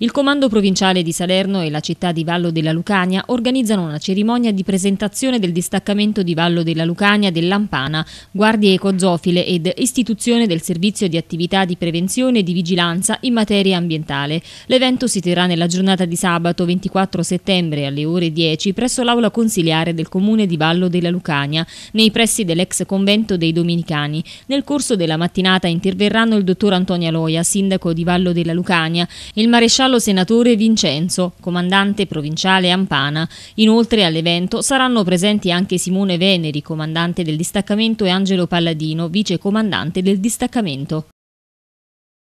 Il Comando Provinciale di Salerno e la città di Vallo della Lucania organizzano una cerimonia di presentazione del distaccamento di Vallo della Lucania dell'Ampana, guardie ecozofile ed istituzione del servizio di attività di prevenzione e di vigilanza in materia ambientale. L'evento si terrà nella giornata di sabato 24 settembre alle ore 10 presso l'aula consiliare del comune di Vallo della Lucania, nei pressi dell'ex convento dei Dominicani. Nel corso della mattinata interverranno il dottor Antonio Loia, sindaco di Vallo della Lucania, il maresciallo diretta senatore Vincenzo, comandante provinciale Ampana. Inoltre all'evento saranno presenti anche Simone Veneri, comandante del distaccamento, e Angelo Palladino, vicecomandante del distaccamento.